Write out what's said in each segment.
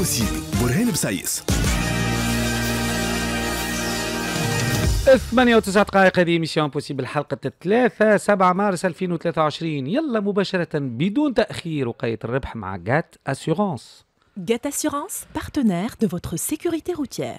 بوسيبل برهان بسيس 98 دقائق هذه ميسيون بوسيبل حلقة 3 7 مارس 2023 يلا مباشرة بدون تأخير وقاية الربح مع جات أسيورانس جات أسيورانس بارتنير دو فوتر سيكوريتي روتيير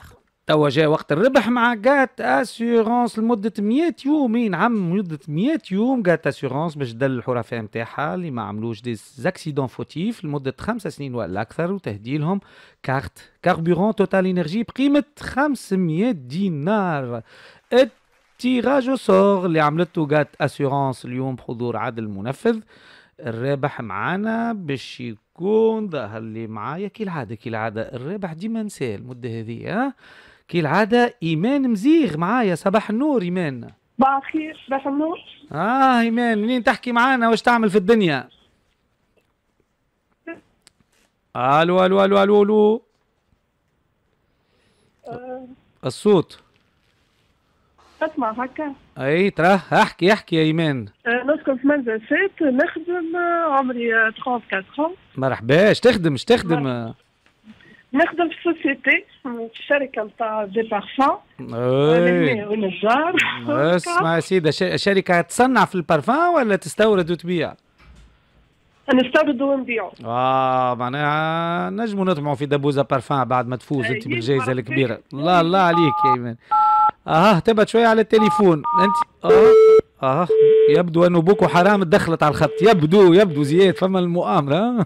توا جاء وقت الربح مع جات اسيورونس لمده 100 يوم مين عم مده 100 يوم جات اسيورونس باش تدل الحرفاء نتاعها اللي ما عملوش دي زاكسيدون فوتيف لمده خمسة سنين ولا اكثر وتهديلهم كارت كاربورون توتال انرجي بقيمه 500 دينار التيراج سور اللي عملته جات اسيورونس اليوم بحضور عادل منفذ الرابح معانا باش يكون ظهر لي معايا كي العاده كي العاده الرابح ديما نساه المده هذه كالعادة إيمان مزيغ معايا صباح النور إيمان صباح الخير صباح النور آه إيمان منين تحكي معانا واش تعمل في الدنيا ألو ألو ألو ألو ألو آه. الصوت اسمع هكا اي تراه احكي احكي يا ايمان آه، نسكن في منزل سيت نخدم عمري 34 مرحبا اش تخدم اش تخدم مرحبا. نخدم في سوسيتي في شركة نتاع دي بارفان ونجار اسمع يا سيدة شركة تصنع في البارفان ولا تستورد وتبيع؟ نستورد ونبيعه اه معناها نجموا نطمعوا في دبوزة بارفان بعد ما تفوز انت بالجائزة الكبيرة الله الله عليك يا ايمان اه تبعد شوية على التليفون انت اها اه يبدو انه بوكو حرام دخلت على الخط يبدو يبدو زياد فما المؤامرة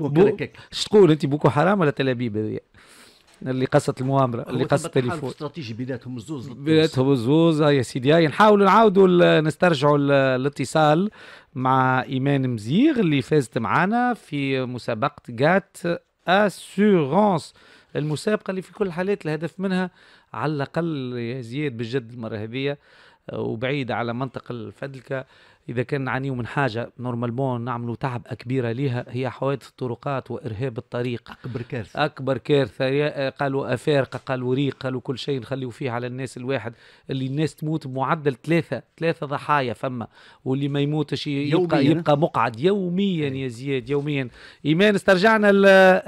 بو... تقول انت بوكو حرام ولا تل ابيب اللي قصت المؤامره اللي قصت التليفون استراتيجي بيناتهم الزوز بيناتهم الزوز يا سيدي نحاولوا نعاودوا نسترجعوا الاتصال مع ايمان مزيغ اللي فازت معنا في مسابقه جات اسيورونس المسابقه اللي في كل الحالات الهدف منها على الاقل يا زياد بالجد المره هذه وبعيده على منطقه الفدلكه اذا كان نعانيو من حاجه نورمالمون نعملوا تعبئه كبيره لها هي حوادث الطرقات وارهاب الطريق اكبر كارثه اكبر كارثه آه، قالوا افارقه قالوا ريق قالوا كل شيء نخليو فيه على الناس الواحد اللي الناس تموت بمعدل ثلاثه ثلاثه ضحايا فما واللي ما يموتش يبقى يبقى مقعد يوميا يا زياد يوميا ايمان استرجعنا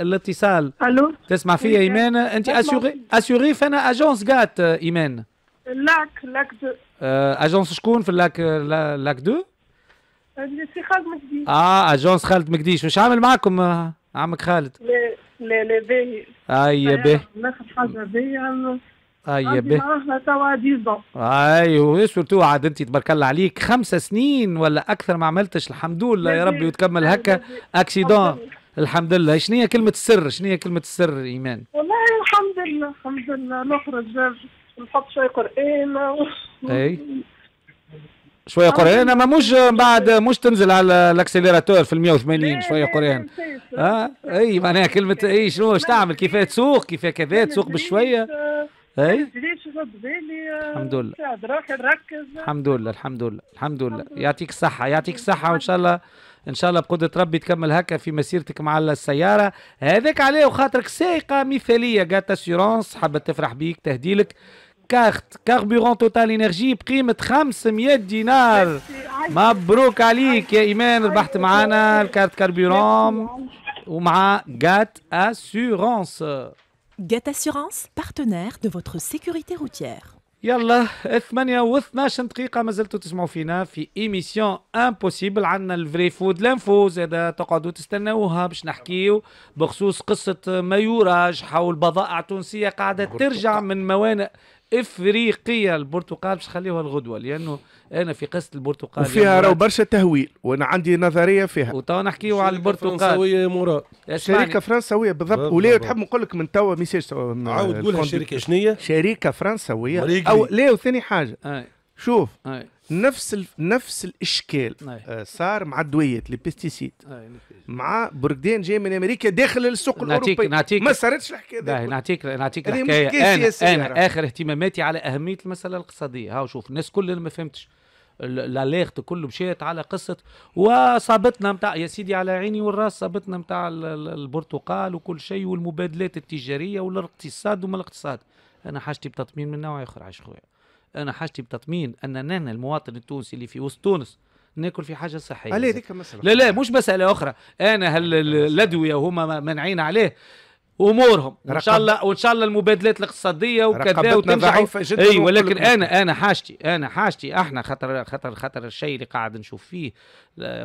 الاتصال الو تسمع فيا ايمان انت اسيوري اسيوري فانا اجونس جات آه، ايمان لاك لاك اجونس euh, شكون في اللاك لاك دو؟ في خالد مجدي اه اجونس خالد مجدي واش عامل معاكم آه، عمك خالد؟ لا لا لا باهي اي باهي ناخذ حاجه باهي اي باهي به اي سورتو عاد انت تبارك الله عليك خمس سنين ولا اكثر ما عملتش الحمد لله يا ربي وتكمل هكا اكسيدون الحمد لله شنو هي كلمه السر شنو هي كلمه السر ايمان والله الحمد لله الحمد لله نخرج نحط شويه قران اي شويه قران اما مش بعد مش تنزل على الاكسليراتور في ال 180 شويه قران اه اي معناها كلمه اي شنو باش تعمل كيف تسوق كيف كذا تسوق بالشويه اي آه، الحمد لله الحمد لله الحمد لله الحمد لله يعطيك الصحه يعطيك الصحه وان شاء الله ان شاء الله بقدره ربي تكمل هكا في مسيرتك مع السياره هذاك عليه وخاطرك سائقه مثاليه جات اسيورونس حابه تفرح بيك تهديلك كارت كاربيرون توتال انرجي بقيمه 500 دينار مبروك عليك يا ايمان ربحت معانا الكارت كاربيرون ومع جات اسيورونس جات اسيورونس بارتنير دو فوتر سيكوريتي روتيير يلا 8 و 12 دقيقة ما زلتوا تسمعوا فينا في ايميسيون امبوسيبل عندنا الفري فود لانفو زادا تقعدوا تستناوها باش نحكيو بخصوص قصة ما يراج حول بضائع تونسية قاعدة ترجع من موانئ افريقيه البرتقال باش نخليوها الغدوه لانه انا في قصه البرتقال وفيها راهو برشا تهويل وانا عندي نظريه فيها وتوا نحكيو على البرتقال يا مراد شركه فرنساويه بالضبط ولا تحب نقول لك من توا ميساج عاود قولها الشركه شنية شركه فرنسويه او لا وثاني حاجه أي. شوف أي. نفس ال... نفس الاشكال نعم. آه صار مع الدويات نعم، لي بيستيسيد مع بركدان جاي من امريكا داخل السوق الاوروبي نعطيك ما صارتش الحكايه نعم، نعطيك نعطيك الحكايه انا, أنا اخر اهتماماتي على اهميه المساله الاقتصاديه ها شوف الناس كلها ما فهمتش لاليرت كله مشيت على قصه وصابتنا نتاع يا سيدي على عيني والراس صابتنا نتاع البرتقال وكل شيء والمبادلات التجاريه والاقتصاد وما الاقتصاد انا حاجتي بتطمين من نوع اخر عايش خويا انا حاجتي بتطمين ان نحن المواطن التونسي اللي في وسط تونس ناكل في حاجه صحيه عليه مساله لا لا مش مساله اخرى انا هل الادويه وهما مانعين عليه وامورهم وان شاء الله وان شاء الله المبادلات الاقتصاديه وكذا وتنجح ضعيفه جدا اي ولكن انا انا حاجتي انا حاجتي احنا خطر خطر خطر الشيء اللي قاعد نشوف فيه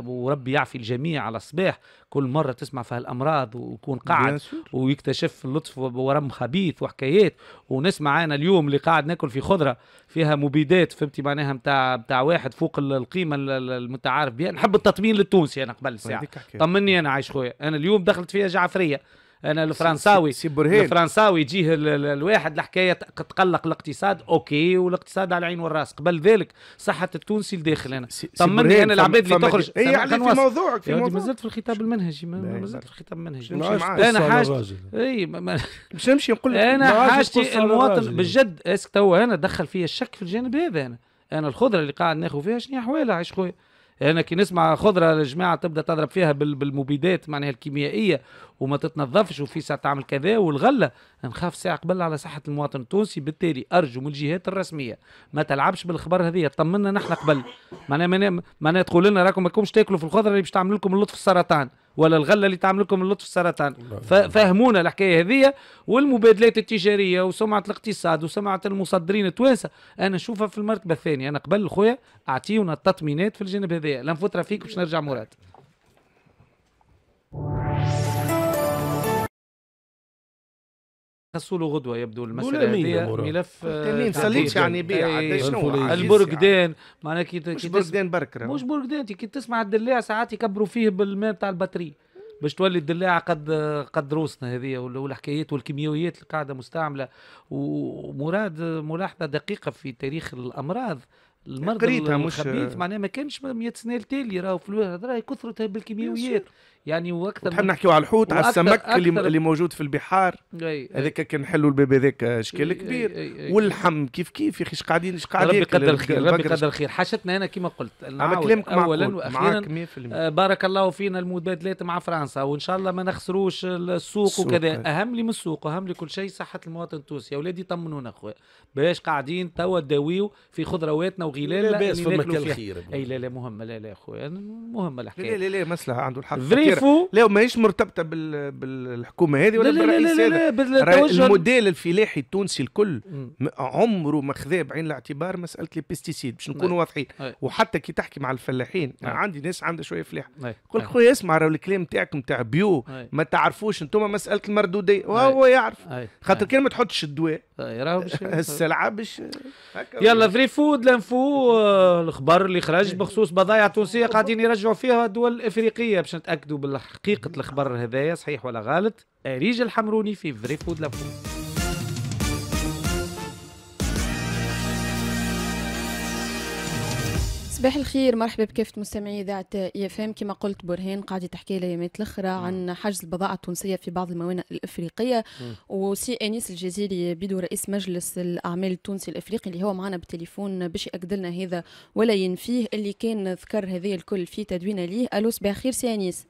وربي يعفي الجميع على الصباح كل مره تسمع فيها الامراض ويكون قاعد ويكتشف اللطف ورم خبيث وحكايات ونسمع انا اليوم اللي قاعد ناكل في خضره فيها مبيدات فهمتي معناها نتاع نتاع واحد فوق القيمه المتعارف بها نحب التطمين للتونسي انا قبل ساعه طمني انا عايش خويا انا اليوم دخلت فيها جعفريه انا الفرنساوي سي برهين الفرنساوي يجيه الواحد الحكايه تقلق الاقتصاد اوكي والاقتصاد على العين والراس قبل ذلك صحه التونسي لداخل انا طمني انا العباد اللي تخرج اي علي يعني في موضوعك في موضوع مازلت في الخطاب المنهجي مازلت في الخطاب المنهجي انا إيه، حاجتي اي مش نمشي نقول انا حاجتي المواطن بالجد اسك تو انا دخل فيا الشك في الجانب هذا انا انا الخضره اللي قاعد ناخذ فيها شنو احوالها عايش خويا لانك كي نسمع خضره الجماعه تبدا تضرب فيها بالمبيدات معناها الكيميائيه وما تتنظفش وفي ساعه تعمل كذا والغله نخاف ساعه قبل على صحه المواطن التونسي بالتالي ارجو من الجهات الرسميه ما تلعبش بالخبر هذه طمنا نحن قبل معناها معناها تقول لنا راكم ماكمش تاكلوا في الخضره اللي باش تعمل لكم اللطف السرطان ولا الغله اللي تعمل لكم اللطف السرطان فهمونا الحكايه هذه والمبادلات التجاريه وسمعه الاقتصاد وسمعه المصدرين التوانسه انا نشوفها في المرتبه الثانيه انا قبل خويا اعطيونا التطمينات في الجانب هذايا لا نفوت فيك باش نرجع مراد له غدوه يبدو المساله هذه ملف ما آه، مسلمش يعني بيع إيه. شنو البرقدان معناها كي مش برقدان بركره مش برقدان كي تسمع الدلاع ساعات يكبروا فيه بالماء بتاع البطري باش تولي الدلاعه قد قد روسنا هذه والحكايات والكيميائيات اللي قاعده مستعمله ومراد ملاحظه دقيقه في تاريخ الامراض المرض قريتها مش خبيث معناها ما كانش 100 سنه التالي راهو في الواحد راهي كثرتها بالكيماويات يعني واكثر تحب نحكيو على الحوت على السمك اللي, اللي موجود في البحار هذاك كان نحلوا الباب هذاك اشكال كبير واللحم كيف كيف يا اخي ايش قاعدين ايش قاعدين ربي قدر الخير ربي قدر الخير حاشتنا انا كما قلت كلامك اولا واخيرا آه، بارك الله فينا المبادلات مع فرنسا وان شاء الله ما نخسروش السوق وكذا اهم لي من السوق اهم لي كل شيء صحه المواطن التونسي يا اولادي طمنونا اخويا باش قاعدين توا داويو في خضرواتنا وغلال لا باس فما كالخير اي لا لا مهمه لا لا اخويا مهمه الحكايه لا لا لا مصلحه عنده الحق فريفو لا ماهيش مرتبطه بال... بالحكومه هذه ولا لا لا لا, لا, لا, لا الموديل الفلاحي التونسي الكل عمره ما خذا بعين الاعتبار مساله لي بيستيسيد باش نكونوا نعم. واضحين وحتى كي تحكي مع الفلاحين نعم. عندي ناس عندها شويه فلاح يقول خويا اسمع راهو الكلام تاعكم تاع بيو ما تعرفوش انتم مساله المردوديه وهو يعرف خاطر كان ما تحطش الدواء راهو باش السلعه باش يلا فري فود لانفو آه، الخبر اللي خرج إيه. بخصوص بضايع تونسيه قاعدين يرجعوا فيها الدول الافريقيه باش نتاكدوا بالحقيقه الخبر هذايا صحيح ولا غلط اريج الحمروني في فري فود لانفو صباح الخير مرحبا بكافة مستمعي إذاعة اي اف ام كما قلت برهان قاعدة تحكي لي يومات الأخرى نعم. عن حجز البضاعة التونسية في بعض الموانئ الإفريقية وسي أنيس الجزيري بيدو رئيس مجلس الأعمال التونسي الإفريقي اللي هو معنا بالتليفون باش يأكد لنا هذا ولا ينفيه اللي كان ذكر هذا الكل في تدوينه ليه ألو صباح الخير سي أنيس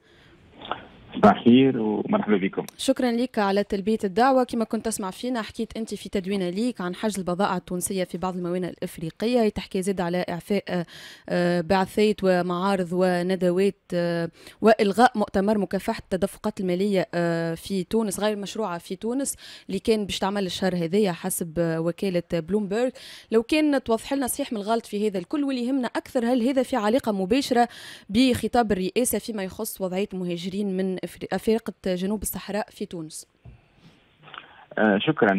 صباح خير ومرحبا بكم شكرا لك على تلبية الدعوة كما كنت تسمع فينا حكيت أنت في تدوينة ليك عن حجز البضائع التونسية في بعض الموانئ الإفريقية تحكي زيد على إعفاء آه، آه، بعثات ومعارض وندوات آه، وإلغاء مؤتمر مكافحة التدفقات المالية في تونس غير مشروعة في تونس اللي كان باش تعمل الشهر هذايا حسب وكالة بلومبرغ لو كان توضح لنا صحيح من الغلط في هذا الكل واللي يهمنا أكثر هل هذا في علاقة مباشرة بخطاب الرئاسة فيما يخص وضعية المهاجرين من فرقة جنوب الصحراء في تونس آه، شكرا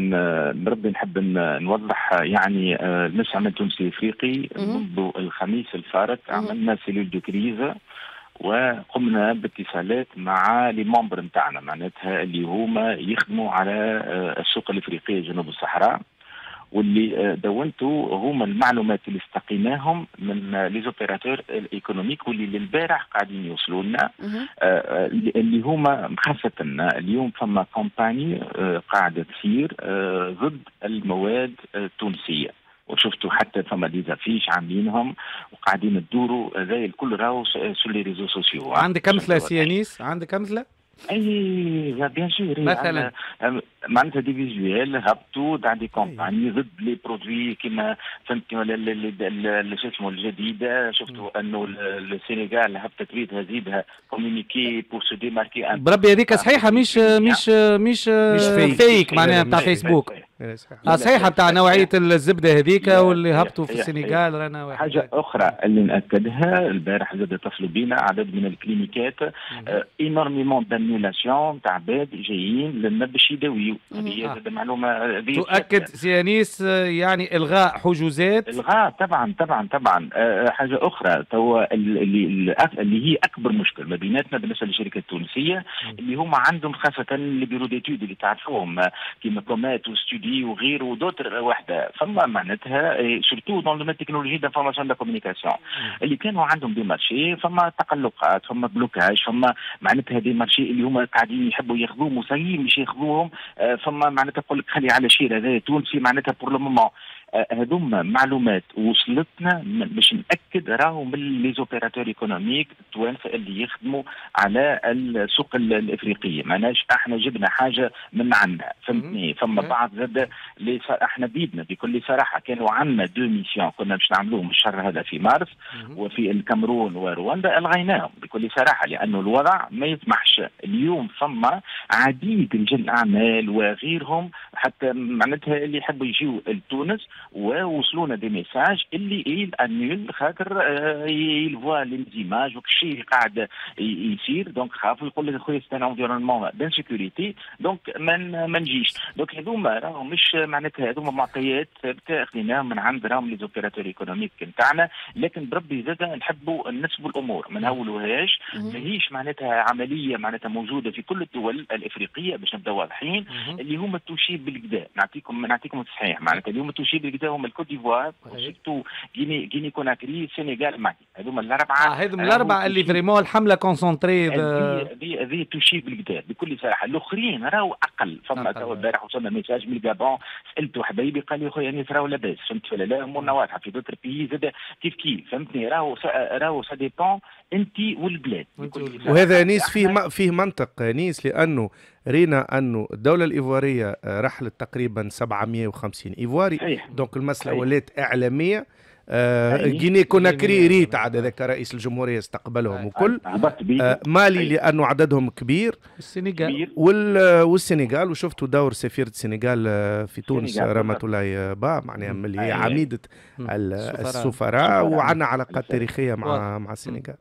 بربي آه، نحب نوضح آه، يعني يعني عمل التونسي الافريقي منذ الخميس الفارق عملنا سيلول دو كريزه وقمنا باتصالات مع لي مومبر نتاعنا معناتها اللي هما يخدموا على السوق الافريقيه جنوب الصحراء واللي آه، دونتو هما المعلومات اللي استقيناهم من آه، ليزوبيراتور الايكونوميك واللي للبارح قاعدين يوصلوا لنا آه، اللي هما خاصه اليوم فما كومباني قاعده تصير ضد المواد التونسيه وشفتوا حتى فما ديزافيش عاملينهم وقاعدين تدوروا زي الكل راهو سولي ريزو سوسيو عندك امثله سيانيس عندك امثله؟ اي بيان سور مثلا معناتها دي فيزوال هبطوا تاع دي كومباني ضد لي برودوي كيما فهمت كيما شو اسمه الجديده شفتوا انه السنغال هبطت ريد زيدها كومينيكي بور سو ديماركي بربي هذيك صحيحه مش مش مش فيك معناها تاع فيسبوك صحيحه صحيحه آه، بتاع نوعيه الزبده هذيك واللي هبطوا في السنغال رانا واحد حاجه اخرى اللي ناكدها البارح زاد اتصلوا بينا عدد من الكلينيكات انورميمون آه، دانيلاسيون تاع عباد جايين لنا باش يداويو هذه زاد آه. معلومه تؤكد سيانيس يعني الغاء حجوزات الغاء طبعا طبعا طبعا حاجه اخرى تو اللي, اللي هي اكبر مشكل ما بيناتنا بالنسبه للشركه التونسيه اللي هما عندهم خاصه اللي بيرو اللي تعرفوهم كيما كومات وستوديو بي وغيره ودوتر وحده فما معناتها سورتو دون لو تكنولوجي دانفورماسيون دا كوميونيكاسيون اللي كانوا عندهم دي مارشي فما تقلقات فما بلوكاج فما معناتها دي مارشي اللي هما قاعدين يحبوا ياخذوهم مسيين باش ياخذوهم آه، فما معناتها تقول لك خلي على شير هذا تونسي معناتها بور لو مومون هذوما معلومات وصلتنا باش ناكد راهو من لي زوبيراتور ايكونوميك التوانسه اللي يخدموا على السوق الافريقيه معناش احنا جبنا حاجه من عندنا فهمتني فما بعض زاد اللي احنا بيدنا بكل صراحه كانوا عندنا دو ميسيون كنا باش نعملوهم الشهر هذا في مارس وفي الكامرون ورواندا الغيناهم بكل صراحه لانه الوضع ما يسمحش اليوم فما عديد رجال الاعمال وغيرهم حتى معناتها اللي يحبوا يجيو لتونس ووصلونا دي ميساج اللي إيل انيل خاطر آه، فوا ليزيماج وكل شيء قاعد يصير دونك خافوا يقول لك خويا سي انفيرونمون بان سيكوريتي دونك ما نجيش دونك هذوما راهم مش معناتها هذوما معطيات ثابته خذيناهم من عند راهم لي زوبيراتور ايكونوميك نتاعنا لكن بربي زاد نحبوا نسبوا الامور ما نهولوهاش ماهيش معناتها عمليه معناتها موجوده في كل الدول الافريقيه باش نبدا واضحين اللي هما توشي بالكدا نعطيكم نعطيكم صحيح معناتها اللي هما توشي بداهم الكوت ديفوار وسيرتو جيني جيني كوناكري السنغال مالي هذوما الاربعه آه هذوما الاربعه اللي فريمون الحمله كونسونتري هذه توشي بالكدا بكل صراحه الاخرين راهو اقل فما تو البارح وصلنا ميساج من الجابون سالته حبايبي قال لي خويا نيس راهو لاباس فهمت ولا لا امورنا واضحه في دوتر بيي زاد كيف كيف فهمتني راهو راهو سا ديبون انت والبلاد وهذا انيس فيه فيه منطق انيس لانه رينا انه الدوله الايفواريه آه، رحلت تقريبا 750 ايفواري دونك المساله ولات اعلاميه آه جيني كوناكري ريت عاد هذاك رئيس الجمهوريه استقبلهم آه، وكل آه، آه، مالي طيب. لانه عددهم كبير السنغال والسنغال وشفتوا دور سفيره السنغال في تونس رحمه الله با معناها اللي هي عميده يعني السفراء وعنا علاقات تاريخيه مع مع السنغال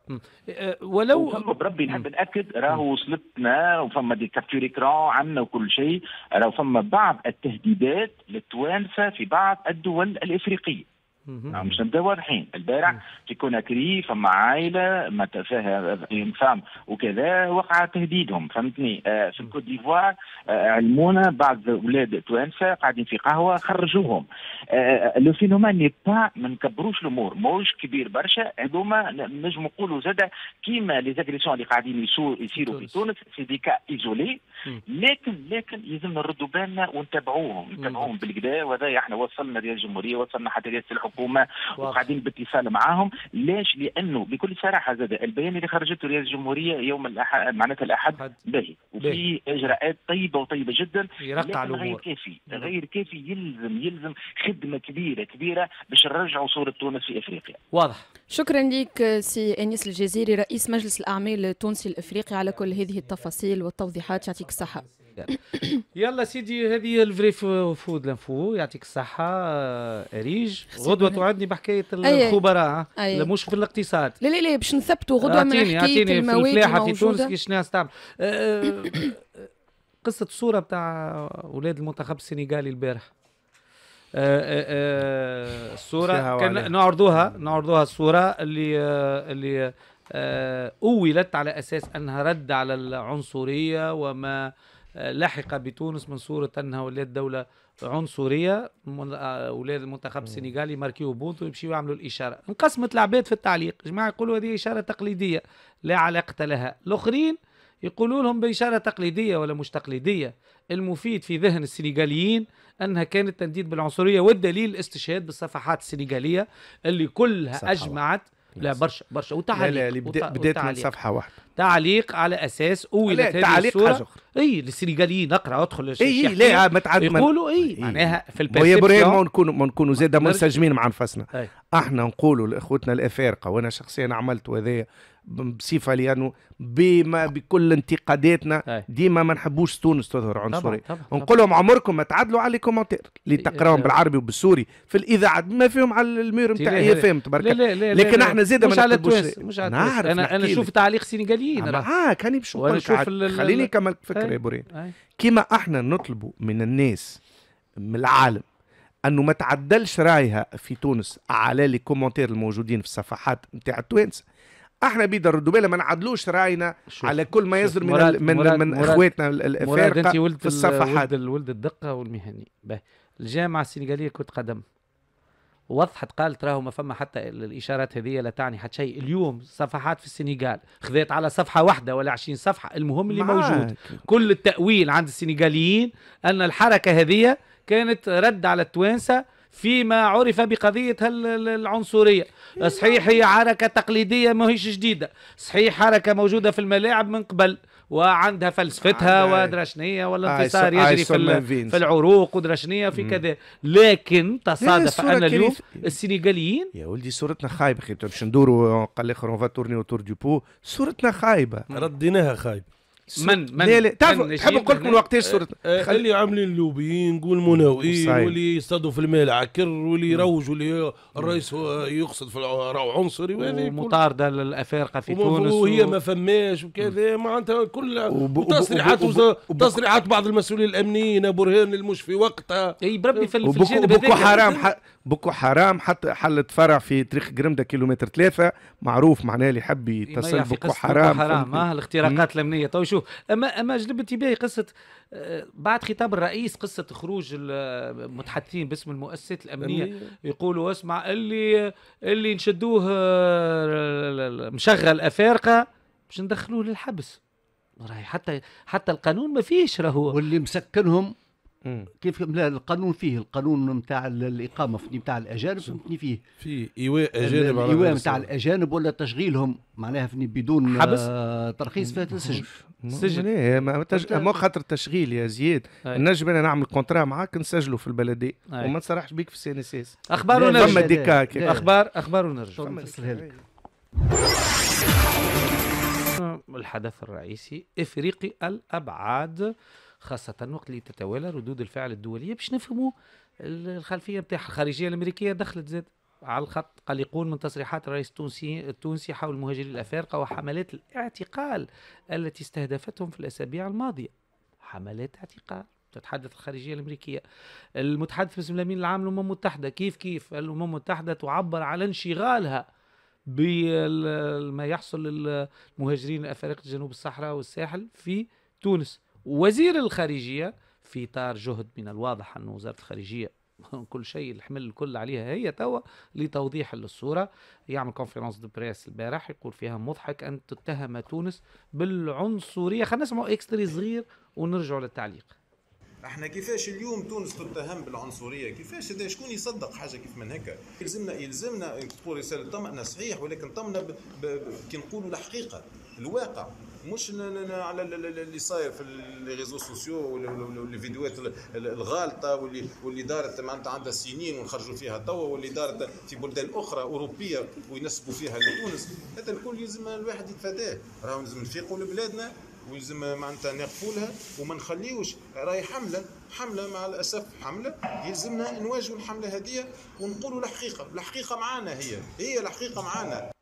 ولو بربي نحب ناكد راهو وصلتنا وفما دي كابتور اكران عندنا وكل شيء راهو فما بعض التهديدات للتوانسه في بعض الدول الافريقيه نعم مش نبداو واضحين البارح في كوناكري فما عائله ما فيها فام وكذا وقع تهديدهم فهمتني آه في الكوت ديفوار آه علمونا بعض اولاد توانسه قاعدين في قهوه خرجوهم آه, آه، لو فينومان ني با ما نكبروش الامور ماهوش كبير برشا هذوما نجم نقولوا زاد كيما لي زاغريسيون اللي قاعدين يصيروا في تونس سي دي كا ايزولي لكن لكن لازم نردوا بالنا ونتابعوهم نتابعوهم بالكدا وهذا احنا وصلنا للجمهوريه وصلنا حتى للسلحوق الحكومه وقاعدين باتصال معاهم ليش لانه بكل صراحه زاد البيان اللي خرجته رئاسه الجمهوريه يوم الأحد معناتها الاحد باهي وفي اجراءات طيبه وطيبه جدا غير كافي نعم. غير كافي يلزم يلزم خدمه كبيره كبيره باش نرجعوا صوره تونس في افريقيا واضح شكرا لك سي انيس الجزيري رئيس مجلس الاعمال التونسي الافريقي على كل هذه التفاصيل والتوضيحات يعطيك الصحه يلا سيدي هذه الفري فود لانفو يعطيك الصحة أريج آه، غدوة توعدني بحكاية الخبراء آه. لا مش في الاقتصاد لا لا لا باش نثبتوا غدوة من حكاية المواد في الفلاحة في تونس كي شنو تعمل آه، قصة الصورة بتاع أولاد المنتخب السنغالي البارح الصورة كان نعرضوها نعرضوها الصورة اللي اللي أولت على أساس أنها رد على العنصرية وما لحق بتونس من صورة أنها ولات دولة عنصرية أولاد آه، المنتخب السنغالي ماركيو بونتو يمشيو يعملوا الإشارة انقسمت العباد في التعليق جماعة يقولوا هذه إشارة تقليدية لا علاقة لها الآخرين يقولوا لهم بإشارة تقليدية ولا مش تقليدية المفيد في ذهن السنغاليين أنها كانت تنديد بالعنصرية والدليل استشهاد بالصفحات السنغالية اللي كلها أجمعت لا برشا برشا وتعليق لا لا بدأ بدات من صفحه واحده تعليق على اساس اولت تعليق حاجه اخرى اي السنغالي نقرا ادخل اي لا ما تعد يقولوا اي معناها في البيت البيرسبشن ما نكونوا ما نكونوا زاد منسجمين مع انفسنا احنا نقولوا لاخوتنا الافارقه وانا شخصيا عملت وهذايا بصفه لانه بما بكل انتقاداتنا ديما ما نحبوش تونس تظهر عنصريه نقول لهم عمركم ما تعدلوا على الكومنتير اللي إيه، تقراهم إيه. بالعربي وبالسوري في الاذاعه ما فيهم على المير نتاع هي اف ام تبارك لكن احنا زاد ما تونس مش على نعرف انا انا نشوف تعليق سينغاليين اه, آه، كاني باش خليني نكمل فكره يا بورين كيما احنا نطلبوا من الناس من العالم انه ما تعدلش رايها في تونس على لي كومونتير الموجودين في الصفحات نتاع التوانسه احنا بيد بالنا ما نعدلوش راينا على كل ما يصدر من مراد من مراد من اخواتنا الافارقه في الصفحات ولد الدقه والمهني الجامعه السنغاليه كره قدم وضحت قالت راهو ما فما حتى الاشارات هذه لا تعني حتى شيء اليوم صفحات في السنغال خذيت على صفحه واحده ولا 20 صفحه المهم اللي موجود كل التاويل عند السنغاليين ان الحركه هذه كانت رد على التوانسه فيما عرف بقضية العنصرية صحيح هي حركة تقليدية ما هيش جديدة صحيح حركة موجودة في الملاعب من قبل وعندها فلسفتها آه إيه؟ ودرشنية ولا انتصار يجري في, في العروق ودرشنية في كذا لكن تصادف ان اليوم السنغاليين يا ولدي صورتنا خايبه خايبه باش ندوروا قال لي خرون فاتورني تورني اوتور بو صورتنا خايبه رديناها خايبه من من تعرفوا نحب نقول لكم وقتاش صورة آه، آه، اللي عاملين اللوبيين مناوئين واللي يصطادوا في المال عكر واللي يروجوا اللي الرئيس يقصد في راهو عنصري ومطاردة مطارده للافارقه في تونس وهي و... ما فماش وكذا معناتها كل تصريحات تصريحات بعض المسؤولين الامنيين برهان المش في وقتها اي بربي في الجانب هذاك حرام بوكو حرام حتى حلت فرع في طريق جرمدا كيلومتر ثلاثة معروف معناه اللي يحب يتصل بوكو حرام بوكو حرام اه الاختراقات الامنيه تو طيب شوف اما اما جلبت انتباهي قصه آه، بعد خطاب الرئيس قصه خروج المتحدثين باسم المؤسسات الامنيه يقولوا اسمع اللي اللي نشدوه آه، مشغل افارقه باش ندخلوه للحبس راهي حتى حتى القانون ما فيش راهو واللي مسكنهم كيف لا القانون فيه القانون نتاع الاقامه نتاع الاجانب فهمتني فيه في ايواء اجانب ايواء نتاع الاجانب ولا تشغيلهم معناها فني بدون حبس ترخيص في السجن سجن ايه ما تج... مو خاطر التشغيل يا زياد نجم انا نعمل كونترا معاك نسجله في البلديه وما نصرحش بيك في السي ان اس اس اخبار ونرجع اخبار اخبار ونرجع الحدث الرئيسي افريقي الابعاد خاصة وقت اللي تتوالى ردود الفعل الدولية باش نفهموا الخلفية نتاعها الخارجية الأمريكية دخلت زاد على الخط قلقون من تصريحات الرئيس التونسي التونسي حول مهاجري الأفارقة وحملات الاعتقال التي استهدفتهم في الأسابيع الماضية حملات اعتقال تتحدث الخارجيه الامريكيه المتحدث باسم الامين العام للامم المتحده كيف كيف الامم المتحده تعبر على انشغالها بما يحصل للمهاجرين الافارقه جنوب الصحراء والساحل في تونس وزير الخارجية في إطار جهد من الواضح أن وزارة الخارجية كل شيء الحمل الكل عليها هي توا لتوضيح للصورة يعمل كونفرنس دو بريس البارح يقول فيها مضحك أن تتهم تونس بالعنصرية خلينا نسمعوا إكستري صغير ونرجعوا للتعليق احنا كيفاش اليوم تونس تتهم بالعنصريه كيفاش هذا شكون يصدق حاجه كيف من هكا يلزمنا يلزمنا تقول رساله طمأنة صحيح ولكن طمأنة ب... ب... ب... كي نقولوا الحقيقه الواقع مش على اللي صاير في لي ريزو سوسيو والفيديوهات الغالطه واللي واللي دارت معناتها عندها سنين ونخرجوا فيها توا واللي دارت في بلدان اخرى اوروبيه وينسبوا فيها لتونس هذا الكل يلزم الواحد يتفاداه راهو لازم نفيقوا لبلادنا ويلزم معناتها نقفوا لها وما نخليوش راهي حمله حمله مع الاسف حمله يلزمنا نواجهوا الحمله هذه ونقولوا الحقيقه الحقيقه معانا هي هي الحقيقه معانا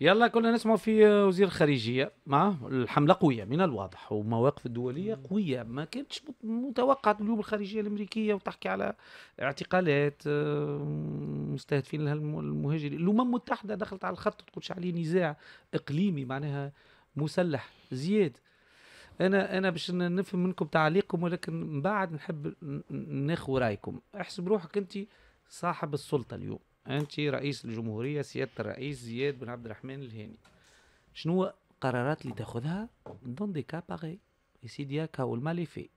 يلا كنا نسمع في وزير الخارجيه مع الحمله قويه من الواضح ومواقف الدوليه قويه ما كانتش متوقعه اليوم الخارجيه الامريكيه وتحكي على اعتقالات آه، مستهدفين لها المهاجرين الامم المتحده دخلت على الخط تقولش عليه نزاع اقليمي معناها مسلح زياد انا انا باش نفهم منكم تعليقكم ولكن من بعد نحب ناخذ رايكم احسب روحك انت صاحب السلطه اليوم انت رئيس الجمهوريه سياده الرئيس زياد بن عبد الرحمن الهاني شنو قرارات اللي تاخذها دون دي كا باغي يا سيدي هاكا والمالي في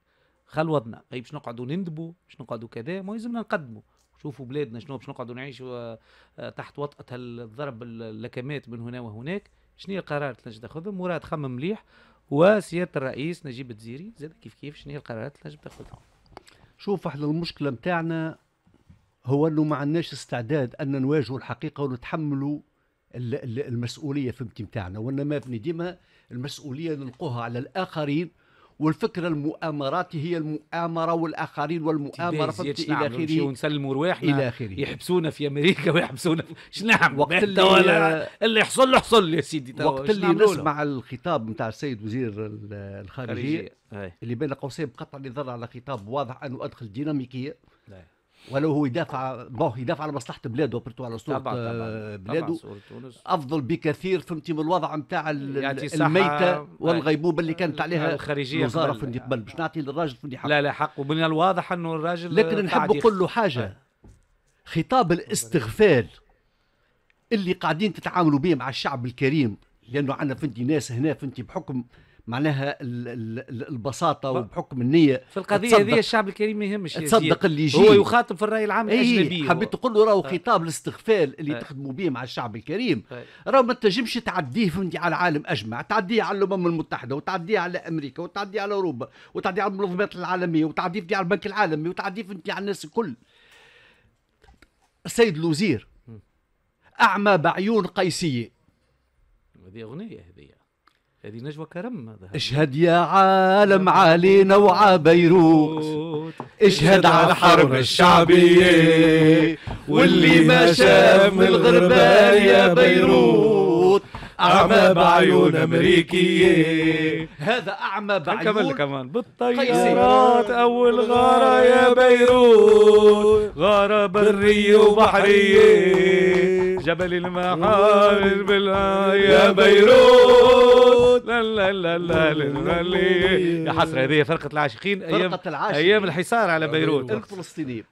خلوضنا اي طيب باش نقعدوا نندبوا باش نقعدوا كذا ما يلزمنا نقدموا شوفوا بلادنا شنو باش نقعدوا نعيشوا آه، تحت وطأة الضرب اللكمات من هنا وهناك شنو هي القرارات اللي تنجم تاخذهم مراد خمم مليح وسياده الرئيس نجيب الدزيري زاد كيف كيف شنو هي القرارات اللي تنجم تاخذها شوف احنا المشكله نتاعنا هو انه ما عندناش استعداد ان نواجهوا الحقيقه ونتحملوا المسؤوليه في نتاعنا وانما ديما المسؤوليه نلقوها على الاخرين والفكره المؤامرات هي المؤامره والاخرين والمؤامره فهمت الى اخره ونسلموا رواحنا الى اخره يحبسونا في امريكا ويحبسونا شنو وقت اللي ولا اللي يحصل له حصل يا سيدي وقت اللي نسمع الخطاب نتاع السيد وزير الخارجيه اللي بين قوسين بقطع النظر على خطاب واضح انه ادخل ديناميكيه ولو هو يدافع بون يدافع على مصلحه بلاده على صوره طبعا طبعا آه، بلاده طبعا افضل بكثير فهمتي من الوضع نتاع الميته والغيبوبه اللي كانت عليها الخارجيه الوزاره فهمتي قبل باش نعطي للراجل فهمتي حق لا لا حق ومن الواضح انه الراجل لكن نحب نقول له حاجه خطاب الاستغفال اللي قاعدين تتعاملوا به مع الشعب الكريم لانه عندنا فهمتي ناس هنا فهمتي بحكم معناها البساطه وبحكم النيه في القضيه هذه الشعب الكريم ما يهمش تصدق اللي يجي هو يخاطب في الراي العام الاجنبي إيه، حبيت تقول له راهو طيب. خطاب الاستغفال اللي طيب. تخدموا به مع الشعب الكريم طيب. راهو ما تنجمش تعديه فهمتي على العالم اجمع تعديه على الامم المتحده وتعديه على امريكا وتعديه على اوروبا وتعديه على المنظمات العالميه وتعديه على البنك العالمي وتعديه فهمتي على الناس الكل السيد الوزير اعمى بعيون قيسيه هذه اغنيه هذه هذه نجوى كرم هذا اشهد يا عالم علينا وعلى بيروت اشهد على الحرب الشعبية واللي ما شاف من الغربال يا بيروت أعمى بعيون أمريكية هذا أعمى بعيون كمل كمان بالطيارات أول غارة يا بيروت غارة برية وبحرية جبل المحارب يا بيروت لا لا لا لا, لا, يا حسرة هذه فرقة العاشقين أيام فرقة العاشقين أيام الحصار على بيروت الفلسطينيين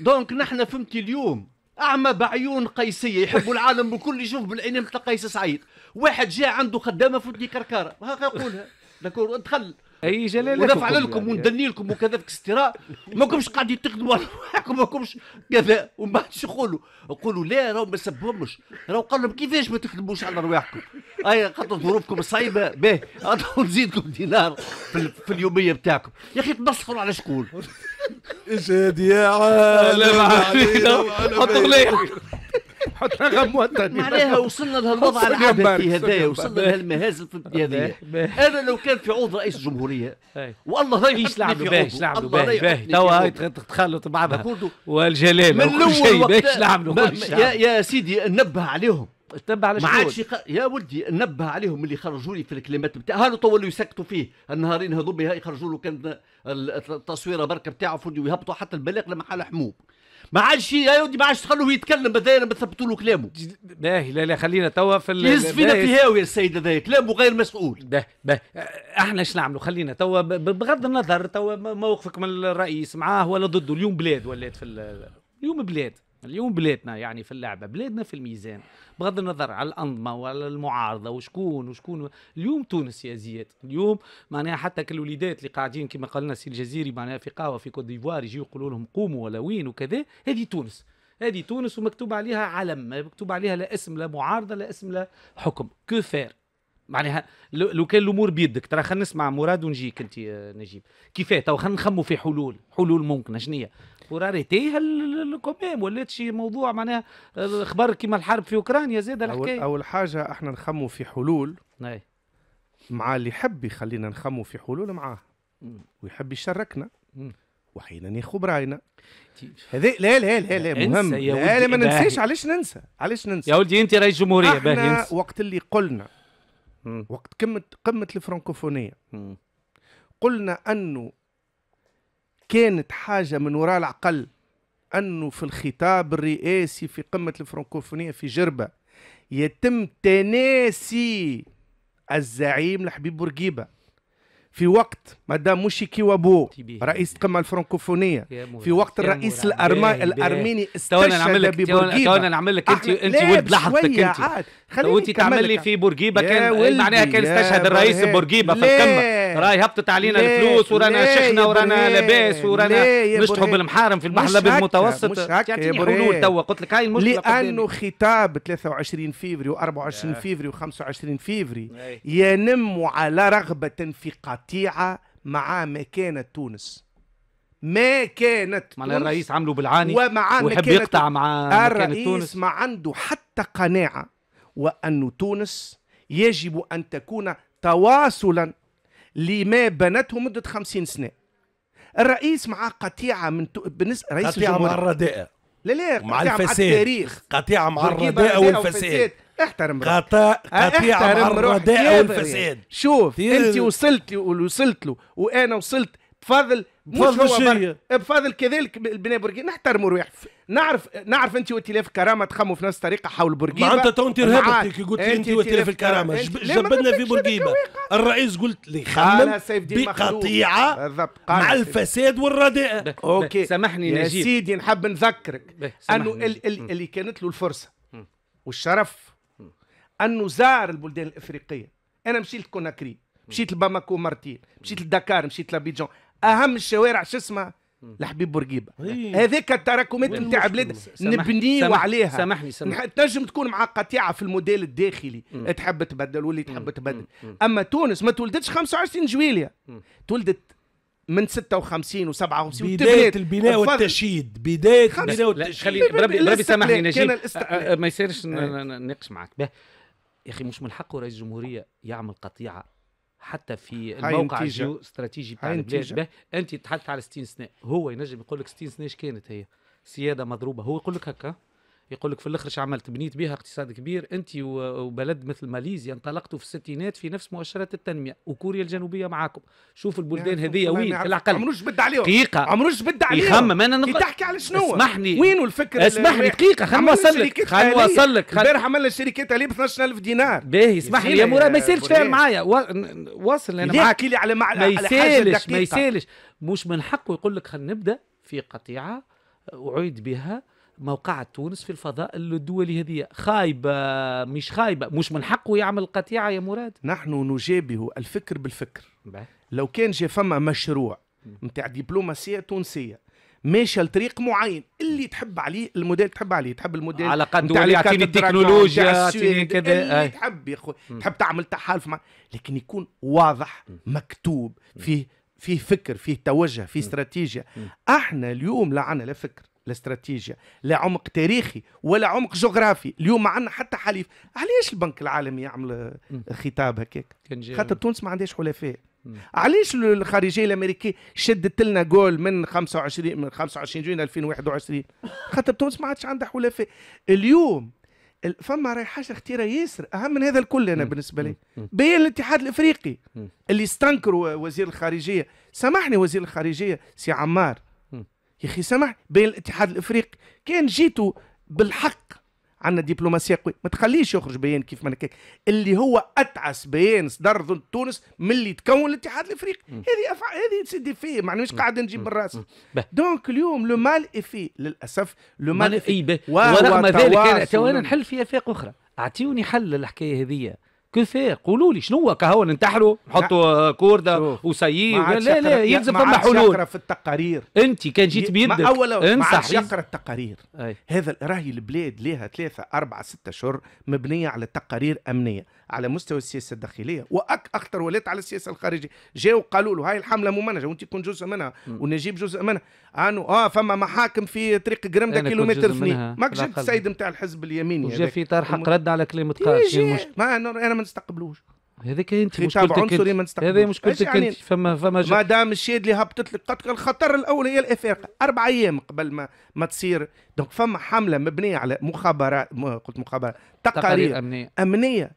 دونك نحن فهمت اليوم اعمى بعيون قيسيه يحبوا العالم بكل يشوف بالعين مثل قيس سعيد واحد جاء عنده خدامه فوتني كركاره هكا يقولها دخل اي جلاله ودفع لكم وندني لكم وكذا في الاستراء ما كمش قاعدين تخدموا على روحكم ما كمش كذا وما شو يقولوا يقولوا لا راهو ما سبهمش راهو قال لهم كيفاش ما تخدموش على رواحكم اي خاطر ظروفكم صعيبه باهي نزيدكم دينار في, في اليوميه بتاعكم يا اخي تبصروا على شكون اجاد يا عالم علينا حطوا حط وطني معناها وصلنا لهالوضع العبثي هذايا وصلنا لهالمهازل في هذايا انا لو كان في عوض رئيس الجمهوريه والله لا يحطني لعبوا باهش لعبوا باهي توا تخلط بعضها والجلال من الاول باهش يا سيدي نبه عليهم تنبه على شكون؟ يا ولدي نبه عليهم اللي خرجوا لي في الكلمات بتاع هانو طولوا يسكتوا فيه النهارين هذوما يخرجوا له كان التصويره برك بتاعه فضي ويهبطوا حتى البلاغ لما حال حموم ما عادش يا ودي ما عادش تخلوه يتكلم هذايا ما تثبتوا له كلامه باهي لا لا خلينا توا في يهز فينا في هاويه السيد هذا كلامه غير مسؤول باهي باهي احنا اش نعملوا خلينا توا بغض النظر توا موقفك من الرئيس معاه ولا ضده اليوم بلاد ولات في اليوم بلاد اليوم بلادنا يعني في اللعبه بلادنا في الميزان بغض النظر على الانظمه وعلى المعارضه وشكون وشكون اليوم تونس يا زياد اليوم معناها حتى كالوليدات اللي قاعدين كما قال لنا سي الجزيري معناها في قهوه في كوت ديفوار يجيو يقولوا لهم قوموا ولا وين وكذا هذه تونس هذه تونس ومكتوب عليها علم مكتوب عليها لا اسم لا معارضه لا اسم لا حكم كو فير معناها لو كان الامور بيدك ترى خلينا نسمع مراد ونجيك انت آه، نجيب كيفاه تو خلينا نخموا في حلول حلول ممكنه شنو هي وراريتيها الكومام ولات شي موضوع معناها آه، خبر كيما الحرب في اوكرانيا زاد الحكايه اول حاجه احنا نخموا في حلول أي. مع اللي يحب يخلينا نخموا في حلول معاه ويحب يشاركنا وحينا ياخذ براينا هذا لا لا لا لا مهم لا لا ما ننساش علاش ننسى علاش ننسى يا ولدي انت رئيس جمهوريه احنا وقت اللي قلنا وقت قمه قمه الفرنكوفونيه قلنا انه كانت حاجه من وراء العقل انه في الخطاب الرئاسي في قمه الفرنكوفونيه في جربه يتم تناسي الزعيم لحبيب بورقيبه في وقت مدام موشيكي وابو رئيس القمه الفرنكوفونيه في وقت الرئيس الارماني الارميني استشهد ببورقيبة تونا نعمل لك انت انت ولد لحظتك انت وانت تعمل لي في بورقيبه كان يعني معناها كان استشهد الرئيس بورقيبه في القمه راهي هبطت علينا الفلوس ورانا شحنه ورانا لباس ورانا نشطحوا بالمحارم في المحلب المتوسط هكا يعني حلول توا قلت لك هاي المشكله لانه خطاب 23 فيفري و24 فيفري و25 فيفري ينم على رغبه في قطر مع ما مكانة تونس ما كانت معناها الرئيس عامله بالعاني ويحب يقطع مع الرئيس تونس. ما عنده حتى قناعة وأن تونس يجب أن تكون تواصلا لما بنته مدة خمسين سنة الرئيس مع قطيعة من تو... بالنسبة رئيس قطيعة مع الرداء لا لا مع الفساد مع التاريخ قطيعة مع الرداء والفساد احترم روحك قطع آه، قطيع احترم الرداء والفساد شوف انت وصلت وصلت له وانا وصلت بفضل بفضل بفضل كذلك البناء برجيبه نحترم رواح نعرف نعرف انت واتلاف الكرامه تخموا في نفس الطريقه حول بورقيبه معناتها تو انت رهبتك قلت لي انت واتلاف الكرامه جبدنا في بورقيبه الرئيس قلت لي خمم بقطيعه مع الفساد والرداء اوكي سامحني يا سيدي نحب نذكرك انه اللي كانت له الفرصه والشرف انه زار البلدان الافريقيه انا مشيت لكوناكري مشيت لباماكو مرتين مشيت لدكار مشيت لابيجون اهم الشوارع شو اسمها لحبيب بورقيبه هذاك التراكمات نتاع بلاد نبنيو عليها سامحني سامحني تنجم تكون مع قطيعه في الموديل الداخلي مم. تحب تبدل واللي تحب تبدل مم. اما تونس ما تولدتش 25 جويليه تولدت من 56 و57 بدايه البناء والتشييد بدايه البناء والتشييد خلي بربي بربي سامحني نجيب آه، آه، ما يصيرش نناقش إيه. معك يا اخي مش من حقه رئيس الجمهوريه يعمل قطيعه حتى في الموقع الجيو استراتيجي بتاع البلاد انت تحدث على 60 سنه هو ينجم يقول لك 60 سنه ايش كانت هي سياده مضروبه هو يقول لك هكا يقول لك في الاخر عملت بنيت بها اقتصاد كبير انت وبلد مثل ماليزيا انطلقتوا في الستينات في نفس مؤشرات التنميه وكوريا الجنوبيه معاكم شوف البلدان هذه وين في العقل عمروش بد عليهم دقيقه عمروش بد عليهم يخمم انا نق... تحكي على شنو اسمحني وين الفكر اسمحني دقيقه خلينا نوصل لك خلينا نوصل لك البارح عملنا شركات عليه ب 12000 دينار باهي اسمحني يا مراد ما يسالش فيها معايا واصل انا معاك لي على ما يسالش ما يسالش مش من حقه يقول لك خلينا نبدا في قطيعه اعيد بها موقع تونس في الفضاء الدولي هذه خايبة مش خايبة مش من حقه يعمل قطيعة يا مراد نحن نجابه الفكر بالفكر بح. لو كان جا فما مشروع نتاع دبلوماسية تونسية ماشيه لطريق معين اللي تحب عليه الموديل تحب عليه تحب الموديل على قد اللي يعطيني التكنولوجيا يعطيني كذا اللي آه. تحب يا اخوي تحب تعمل تحالف مع لكن يكون واضح مكتوب فيه فيه فكر فيه توجه فيه استراتيجيا احنا اليوم لا عنا لا فكر الاستراتيجيا لا عمق تاريخي ولا عمق جغرافي اليوم ما عندنا حتى حليف علاش البنك العالمي يعمل خطاب هكاك خاطر تونس ما عندهاش حلفاء علاش الخارجيه الامريكيه شدت لنا جول من 25 من 25 جون 2021 خاطر تونس ما عادش عندها حلفاء اليوم فما رايحاش حاجه ياسر اهم من هذا الكل انا بالنسبه لي بين الاتحاد الافريقي اللي استنكر وزير الخارجيه سامحني وزير الخارجيه سي عمار يا اخي سامح بين الاتحاد الافريقي كان جيتو بالحق عندنا دبلوماسيه قويه ما تخليش يخرج بيان كيف ما كيك اللي هو اتعس بيان صدر ضد تونس من اللي تكون الاتحاد الافريقي هذه أفع... هذه سيدي فيه ما مش قاعد نجيب بالراس دونك اليوم لو مال افي للاسف لو مال افي ورغم ذلك تو انا نحل في افاق اخرى اعطيوني حل للحكايه هذه كيفاه قولوا لي شنو هو كهو ننتحروا نحطوا كورده وسيي لا لا يلزم فما حلول يقرا في التقارير انت كان جيت بيدك اولا ما عادش يقرا التقارير أي. هذا راهي البلاد لها ثلاثه اربعه سته اشهر مبنيه على تقارير امنيه على مستوى السياسه الداخليه واكثر ولات على السياسه الخارجيه جاوا قالوا له هاي الحمله ممنهجه وانت كنت جزء منها ونجيب جزء منها انو اه فما محاكم في طريق جرمده كيلومتر اثنين ماك جبت السيد نتاع الحزب اليميني وجا في طرح حق رد على كلمه قاسم ما انا ما نستقبلوش هذيك انت مشكلتك عنصري ما مشكلتك يعني انت فما فما ما دام الشيد اللي هبطت لك قالت الخطر الاول هي الافاق اربع ايام قبل ما ما تصير دونك فما حمله مبنيه على مخابرات قلت مخابرات تقارير, تقارير امنيه امنيه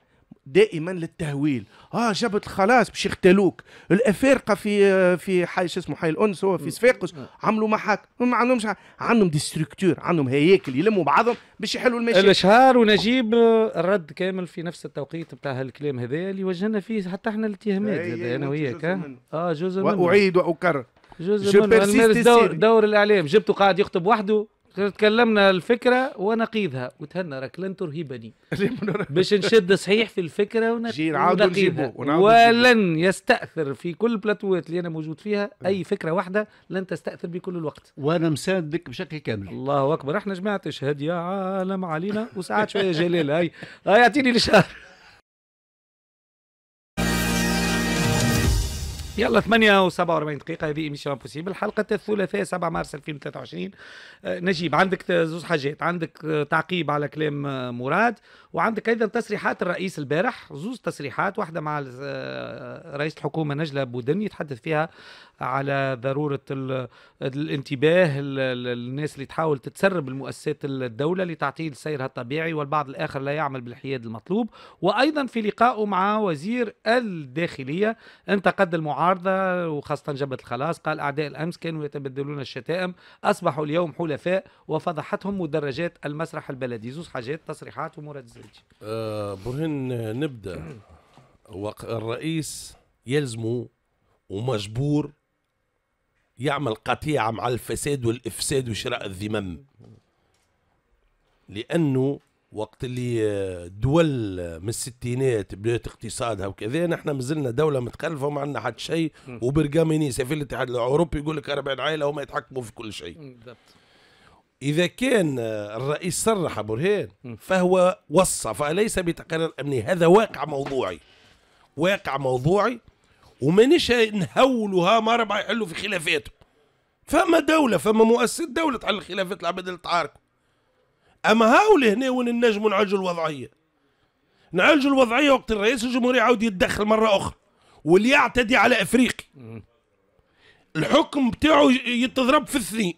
دائما للتهويل اه جابت خلاص باش يقتلوك الافارقه في في حي شو اسمه حي الانس هو في صفاقس عملوا محاك ما عندهمش عندهم دي ستركتور عندهم هياكل يلموا بعضهم باش يحلوا المشاكل الاشهار ونجيب الرد كامل في نفس التوقيت بتاع هالكلام هذا اللي وجهنا فيه حتى احنا الاتهامات انا وياك اه جزء واعيد واكرر جزء من دور, دور الاعلام جبته قاعد يخطب وحده تكلمنا الفكره ونقيضها وتهنى راك لن ترهبني باش نشد صحيح في الفكره ونقيضها ولن يستاثر في كل البلاتوات اللي انا موجود فيها اي أه. فكره واحده لن تستاثر بكل الوقت وانا مساندك بشكل كامل الله اكبر احنا جماعه اشهد يا عالم علينا وساعات شويه جلال هاي هاي اعطيني الاشهار يلا 8 و47 دقيقة هذه ميشن امبوسيبل حلقة الثلاثاء 7 مارس 2023 آه، نجيب عندك زوج حاجات عندك آه، تعقيب على كلام آه، مراد وعندك أيضا تصريحات الرئيس البارح زوج تصريحات واحدة مع رئيس الحكومة نجلة بودن يتحدث فيها على ضرورة الانتباه الناس اللي تحاول تتسرب المؤسسات الدولة لتعطيل سيرها الطبيعي والبعض الآخر لا يعمل بالحياد المطلوب وأيضا في لقائه مع وزير الداخلية انتقد المعارضة المعارضة وخاصة جبهة الخلاص قال أعداء الأمس كانوا يتبدلون الشتائم أصبحوا اليوم حلفاء وفضحتهم مدرجات المسرح البلدي زوز حاجات تصريحات ومراد الزريجي آه برهن نبدأ الرئيس يلزمه ومجبور يعمل قطيعة مع الفساد والإفساد وشراء الذمم لأنه وقت اللي آه، دول من الستينات بدات اقتصادها وكذا نحن مازلنا دوله متخلفه وما عندنا حد شيء وبرغاميني سفير الاتحاد الاوروبي يقول لك اربع عائله هم يتحكموا في كل شيء بالضبط اذا كان آه، الرئيس صرح برهان فهو وصى فليس بتقرير امني هذا واقع موضوعي واقع موضوعي ومانيش نهولها ما ربع يحلوا في خلافاته فما دوله فما مؤسسه دوله تحل خلافات العباد اللي تعاركوا اما هاولي هنا وين نجموا نعالجوا الوضعيه نعالجوا الوضعيه وقت الرئيس الجمهوري عاود يتدخل مره اخرى واللي يعتدي على افريقي الحكم بتاعه يتضرب في الثنين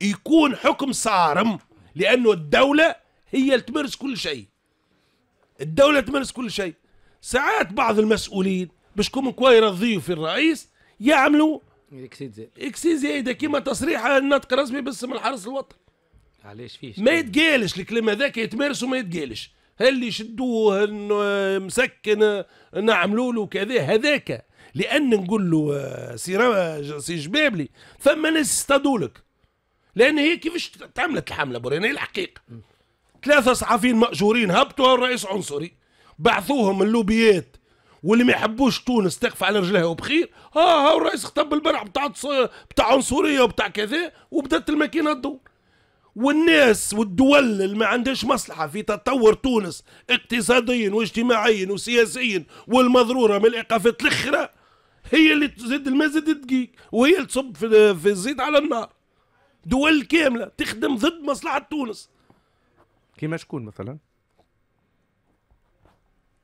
يكون حكم صارم لانه الدوله هي اللي تمارس كل شيء الدوله تمارس كل شيء ساعات بعض المسؤولين باش يكونوا كوا في الرئيس يعملوا اكسيد زايده كيما تصريح الناطق الرسمي باسم الحرس الوطني علاش فيش ما يتقالش الكلام هذاك يتمارس وما يتقالش اللي يشدوه مسكن نعملوا له كذا هذاك لان نقول له آه، سي سي جبابلي فما ناس لك لان هي كيفاش تعملت الحمله برهان هي الحقيقه ثلاثه صحفيين ماجورين هبطوا الرئيس عنصري بعثوهم اللوبيات واللي ما يحبوش تونس تقف على رجلها وبخير ها ها الرئيس خطب البرع بتاع بتاع عنصريه وبتاع كذا وبدات الماكينه تدور والناس والدول اللي ما عندهاش مصلحة في تطور تونس اقتصاديا واجتماعيا وسياسيا والمضرورة من الإيقافات الأخرى هي اللي تزيد الماء زيد الدقيق وهي اللي تصب في, في الزيت على النار دول كاملة تخدم ضد مصلحة تونس كيما شكون مثلا؟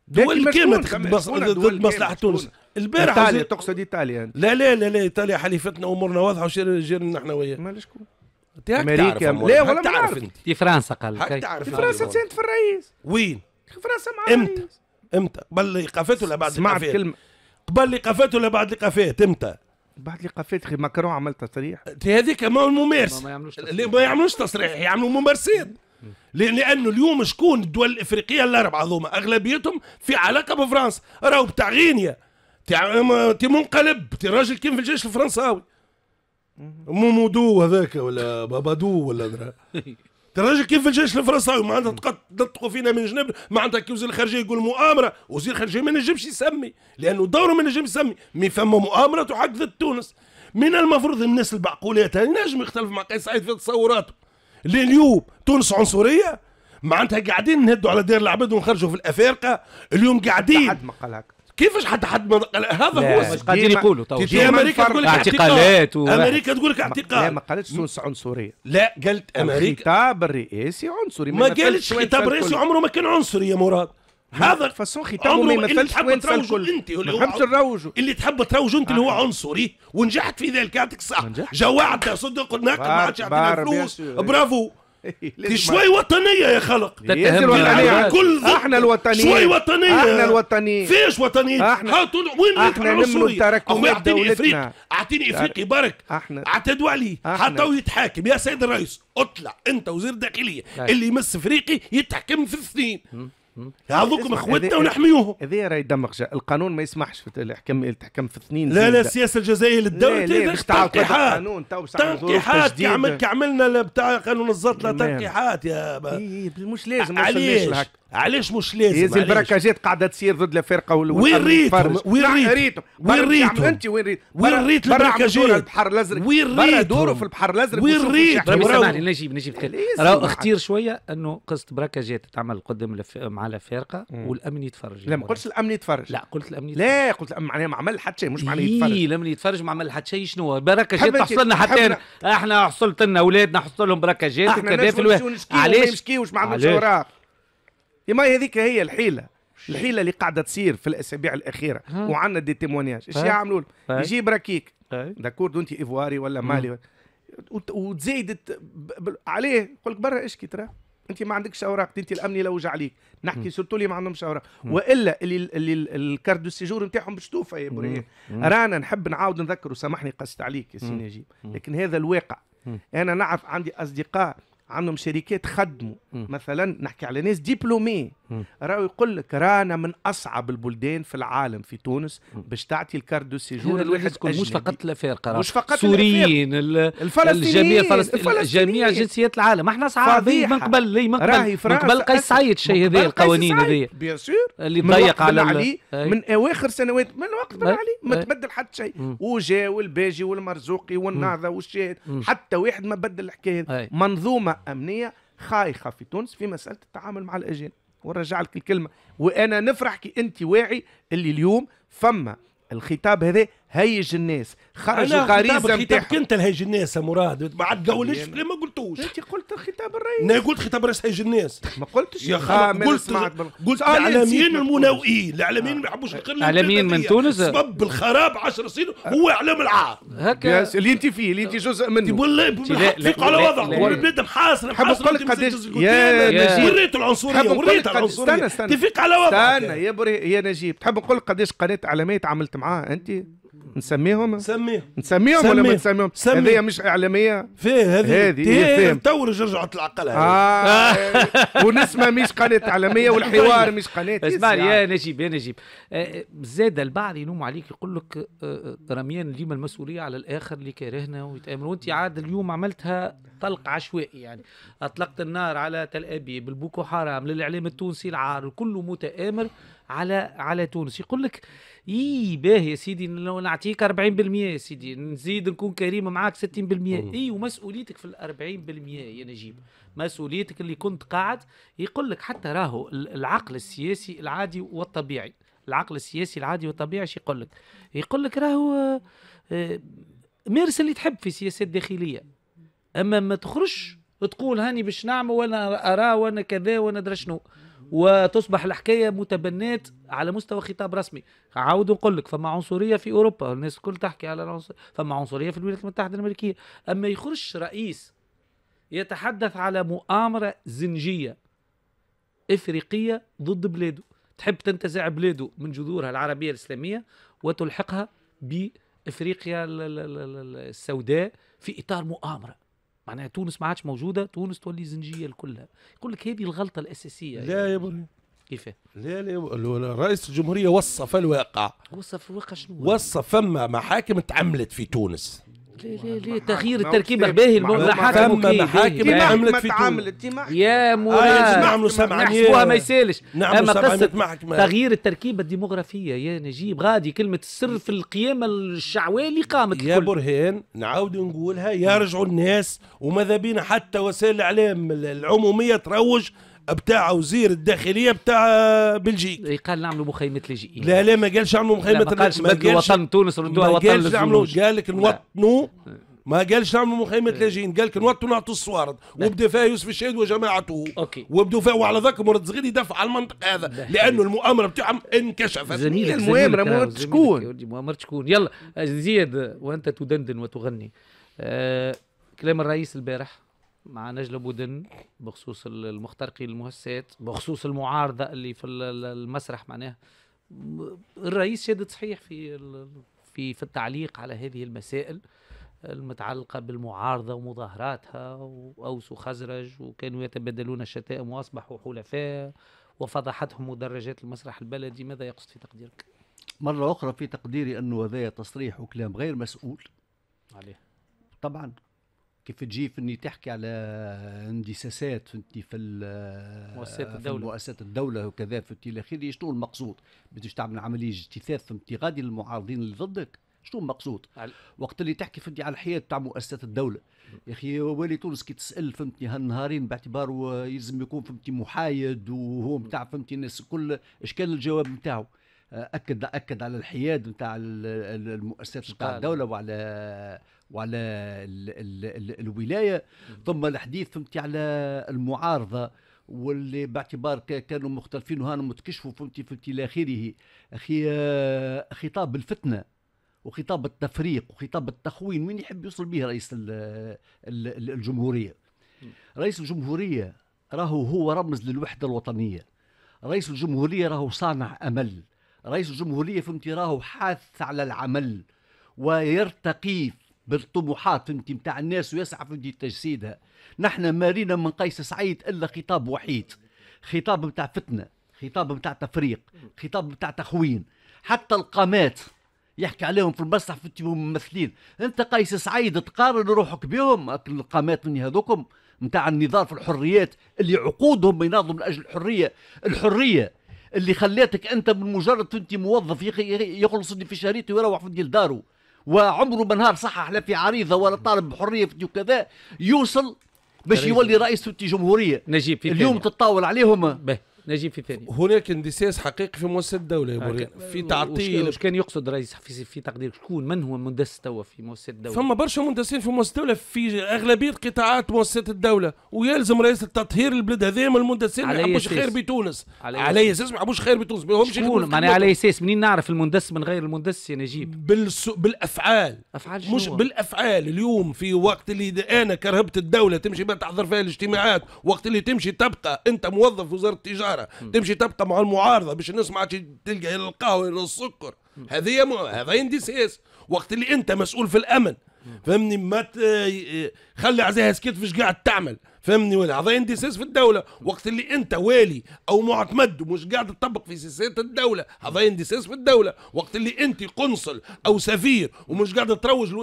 دول كاملة تخدم ضد مصلحة تونس البارح تقصد ايطاليا لا لا لا ايطاليا حليفتنا امورنا واضحه وشير نحن وياه مالش شكون امريكا لا ولا ما تعرف انت في فرنسا قال لك تعرف في فرنسا تساند في الرئيس وين؟ في فرنسا مع امتى؟ امتى؟ قبل ايقافات ولا بعد سمعت كلمه قبل ايقافات ولا بعد ايقافات امتى؟ بعد الايقافات اخي ماكرون عمل تصريح هذيك ما ممارس ما يعملوش تصريح ما يعملوش تصريح يعملوا ممارسين لانه اليوم شكون الدول الافريقيه الاربعه هذوما اغلبيتهم في علاقه بفرنسا راهو بتاع غينيا تي منقلب تي راجل كيم في الجيش الفرنساوي مومودو هذاك ولا بابادو ولا تراجع كيف الجيش الفرنساوي معناتها تنطقوا فينا من جنب معناتها كي وزير الخارجيه يقول مؤامره وزير الخارجيه ما نجمش يسمي لانه دوره ما نجمش يسمي مي فما مؤامره ضد تونس من المفروض الناس المعقوله نجم يختلف مع قيس سعيد في تصوراته لليوم تونس عنصريه معناتها قاعدين نهدوا على دير العباد ونخرجوا في الافارقه اليوم قاعدين حد ما قال هكا كيفاش حتى حد ما هذا هو قاعدين يقولوا تو امريكا تقول لك اعتقالات و... امريكا تقول لك اعتقال لا ما قالتش تونس عنصريه لا قالت امريكا الخطاب الرئاسي عنصري ما قالتش خطاب الرئاسي عمره ما كان عنصري يا مراد هذا فاسون ختامه ما يمثلش وين تروجوا انت اللي تحب تروجوا اللي تحب تروجوا انت اللي هو آه. عنصري ونجحت في ذلك يعطيك الصح جواعد صدق قلنا ما عادش يعطينا فلوس برافو دي شوي وطنيه يا خلق كل احنا الوطنيين شوي وطنيه احنا الوطنيين فيش وطنيه احنا حاطون وين احنا نملوا تراكمات دولتنا اعطيني افريقي برك احنا اعتدوا عليه حطوه يتحاكم يا سيد الرئيس اطلع انت وزير داخليه طيب. اللي يمس افريقي يتحكم في السنين هذوكم اخوتنا ونحميوهم هذا راهي دمك القانون ما يسمحش في الحكم تحكم في اثنين لا لا السياسه الجزائريه للدوله تنقيحات تنقيحات كعمل كعملنا بتاع قانون الزطلة تنقيحات يا مش لازم علاش علاش مش لازم لازم البركاجات قاعده تصير ضد الفرقه وين ريتهم وين ريتهم وين ريتهم انت وين ريت وين ريت البركاجات البحر الازرق وين ريت دوروا في البحر الازرق وين ريت نجيب نجيب اختير شويه انه قصه بركاجات تعمل قدام مع على فرقه والامن يتفرج لا ما قلتش الامن يتفرج لا قلت الامن يتفرج لا قلت الامن معناها ما عمل حتى شيء مش معناها يتفرج اي الامن يتفرج ما عمل حتى شيء شنو جات تحصل لنا حتى احنا حصلت لنا اولادنا حصل لهم بركة جات كذا في الوقت علاش ما نشكيوش ما عملش يا ما هذيك هي الحيله الحيله اللي قاعده تصير في الاسابيع الاخيره وعندنا دي تيمونياج ايش يعملوا يجيب ركيك داكورد انت ايفواري ولا مالي وتزايدت عليه قلت برا اشكي تراه انت ما عندكش اوراق انت الامني وجع عليك نحكي سورتو لي ما عندهمش اوراق والا اللي اللي الكارت دو سيجور نتاعهم باش توفى يا بريان رانا نحب نعاود نذكر وسامحني قصت عليك يا سي نجيب لكن هذا الواقع انا نعرف عندي اصدقاء عندهم شركات خدموا مثلا نحكي على ناس ديبلومي راهو يقول لك رانا من اصعب البلدان في العالم في تونس باش تعطي الكارت دو سيجور الواحد تكون مش فقط الافارقه مش فقط السوريين الفلسطينيين الفلسطيني. جميع جنسيات العالم احنا صعاب من قبل لي من قبل من قبل قيس سعيد الشيء هذا القوانين هذه بيان سور اللي ضيق على علي من اواخر سنوات من وقت بن علي ما تبدل حتى شيء وجا والباجي والمرزوقي والنهضه والشاهد حتى واحد ما بدل الحكايه منظومه امنيه خايخه في تونس في مساله التعامل مع الاجانب ونرجع لك الكلمه وانا نفرح كي انت واعي اللي اليوم فما الخطاب هذا هيج الناس خرج الغريزه الخطاب انت لهيج الناس يا مراد ما عاد قولش ما قلتوش انت قلت خطاب الرئيس انا قلت خطاب الرئيس هيج الناس ما قلتش يا خالد قلت قلت آه، الاعلاميين المناوئين الاعلاميين آه. ما يحبوش القرن من تونس سبب الخراب 10 سنين هو اعلام العار هكا اللي انت فيه اللي انت جزء منه والله على وضعه البلاد محاصره حاب نقول لك قداش يا وريت العنصريه وريت العنصريه تفيق على استنى يا يا نجيب تحب نقول لك قداش قناه اعلاميه تعاملت معاها انت نسميهم نسميهم نسميهم ولا ما نسميهم هذه مش اعلاميه فيه هذه هذه تو إيه، رجعت هذه آه ونسمه مش قناه اعلاميه والحوار مش قناه اسمع يا نجيب يا نجيب آه، آه، زاد البعض ينوم عليك يقول لك آه، رميان ديما المسؤوليه على الاخر اللي كرهنا ويتامر وانت عاد اليوم عملتها طلق عشوائي يعني اطلقت النار على تل ابيب البوكو حرام للاعلام التونسي العار كله متامر على على تونس يقول لك اي باهي يا سيدي لو نعطيك 40% يا سيدي نزيد نكون كريم معاك 60% أمم. اي ومسؤوليتك في ال 40% يا نجيب مسؤوليتك اللي كنت قاعد يقول لك حتى راهو العقل السياسي العادي والطبيعي العقل السياسي العادي والطبيعي ايش يقول لك؟ يقول لك راهو آه، مارس اللي تحب في سياسات داخليه اما ما تخرجش تقول هاني باش نعمل وانا اراه وانا كذا وانا درا شنو وتصبح الحكايه متبنات على مستوى خطاب رسمي عاود نقول لك فما عنصريه في اوروبا الناس الكل تحكي على العنصر فما عنصريه في الولايات المتحده الامريكيه اما يخرج رئيس يتحدث على مؤامره زنجيه افريقيه ضد بلاده تحب تنتزع بلاده من جذورها العربيه الاسلاميه وتلحقها بافريقيا السوداء في اطار مؤامره معناها تونس ما عادش موجوده تونس تولي زنجيه الكلها يقول لك هذه الغلطه الاساسيه لا يعني. يا بني كيف لا لا رئيس الجمهوريه وصف الواقع وصف الواقع شنو وصف فما محاكم تعملت في تونس ليه تغيير التركيبه باهي المحاكم ثم محاكم عملت في عملت يا مراد عملوا سبعة نحسبوها ما يسالش اما قصه تغيير التركيبه الديموغرافيه يا نجيب غادي كلمه السر في القيامه الشعويه اللي قامت يا برهان نعاود نقولها يرجعوا الناس وماذا بينا حتى وسائل الاعلام العموميه تروج بتاع وزير الداخليه بتاع بلجيك قال نعملوا مخيمه لاجئين لا لا ما قالش عملوا مخيمه ما قالش بدلوا وطن تونس ردوها وطن ما قالش نعملوا قال لك نوطنوا ما قالش نعملوا مخيمه لاجئين قال لك نوطنوا نعطوا الصوارد وبدا فيها يوسف الشهيد وجماعته اوكي وبدا فيها وعلى ذاك مراد صغير يدافع على المنطقه هذا لانه المؤامره بتاعهم انكشفت زميلك المؤامره مؤامره شكون مؤامره شكون يلا زياد وانت تدندن وتغني آه كلام الرئيس البارح مع نجلة بودن بخصوص المخترقين المهسات بخصوص المعارضة اللي في المسرح معناها الرئيس شادد صحيح في في في التعليق على هذه المسائل المتعلقة بالمعارضة ومظاهراتها وأوس وخزرج وكانوا يتبادلون الشتائم وأصبحوا حلفاء وفضحتهم مدرجات المسرح البلدي ماذا يقصد في تقديرك؟ مرة أخرى في تقديري أنه هذا تصريح وكلام غير مسؤول عليه طبعا كيف تجي فني تحكي على اندساسات فنتي في مؤسسات الدوله مؤسسات الدوله وكذا فهمتي الى اخره شنو المقصود؟ باش تعمل عمليه اجتثاث فهمتي غادي للمعارضين اللي ضدك شنو المقصود؟ عل... وقت اللي تحكي فهمتي على الحياه تاع مؤسسات الدوله يا اخي والي تونس كي تسال فهمتني هالنهارين باعتباره يلزم يكون فهمتني محايد وهو نتاع فهمتني الناس الكل اش كان الجواب نتاعو؟ اكد اكد على الحياد نتاع المؤسسات نتاع الدوله وعلى وعلى الـ الـ الـ الولايه ثم الحديث فهمتي على المعارضه واللي باعتبار كانوا مختلفين وهانا متكشفوا فهمتي فهمتي الى اخره اخي خطاب الفتنه وخطاب التفريق وخطاب التخوين وين يحب يوصل به رئيس الجمهوريه رئيس الجمهوريه راهو هو رمز للوحده الوطنيه رئيس الجمهوريه راهو صانع امل رئيس الجمهوريه فهمتي راهو حاث على العمل ويرتقي بالطموحات انت نتاع الناس ويسعى في تجسيدها نحن مارينا من قيس سعيد الا خطاب وحيد خطاب نتاع فتنه خطاب نتاع تفريق خطاب نتاع تخوين حتى القامات يحكي عليهم في المسرح في ممثلين انت قيس سعيد تقارن روحك بهم القامات من هذوكم نتاع النضال في الحريات اللي عقودهم يناضلوا من اجل الحريه الحريه اللي خلاتك انت من مجرد انت موظف يخلص في شهريته ويروح في داره وعمره بنهار صحح لا في عريضه ولا طالب بحريه وكذا يوصل باش يولي رئيس الجمهوريه جمهوريه نجيب في اليوم تتطاول عليهم نجيب في ثاني هناك اندساس حقيقي في مؤسسه الدوله يا آه، في تعطيل وش كان يقصد رئيس في, في تقدير شكون من هو مندس توا في مؤسسه الدوله؟ فما برشا مندسين في مؤسسه الدوله في اغلبيه قطاعات مؤسسه الدوله ويلزم رئيس التطهير البلاد هذيا من المندسين ما يحبوش خير بتونس على اساس ما يحبوش خير بتونس ما همش معناها على اساس منين نعرف المندس من غير المندس يا نجيب؟ بالسو... بالافعال افعال شنو؟ مش بالافعال اليوم في وقت اللي انا كرهبت الدوله تمشي تحضر فيها الاجتماعات وقت اللي تمشي تبقى انت موظف وزاره التجاره الحراره تمشي تبقى مع المعارضه باش الناس ما تلقى القهوه لا السكر هذه م... هذا اندساس وقت اللي انت مسؤول في الامن فهمني ما ت... خلي عزيها سكيت فيش قاعد تعمل فهمني ولا هذا اندساس في الدوله وقت اللي انت والي او معتمد ومش قاعد تطبق في سياسات الدوله هذا اندساس في الدوله وقت اللي انت قنصل او سفير ومش قاعد تروج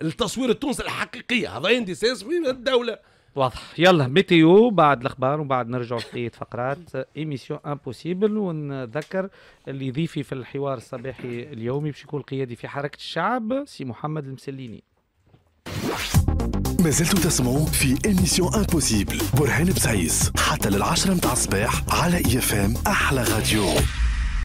للتصوير التونسي الحقيقيه هذا اندساس في الدوله واضح يلا ميتيو بعد الاخبار وبعد نرجع لبقيه فقرات ايميسيون امبوسيبل ونذكر اللي ضيفي في الحوار الصباحي اليومي باش يكون قيادي في حركه الشعب سي محمد المسليني ما زلتوا تسمعوا في ايميسيون امبوسيبل برهان بسعيس حتى للعشرة متاع الصباح على اي اف ام احلى راديو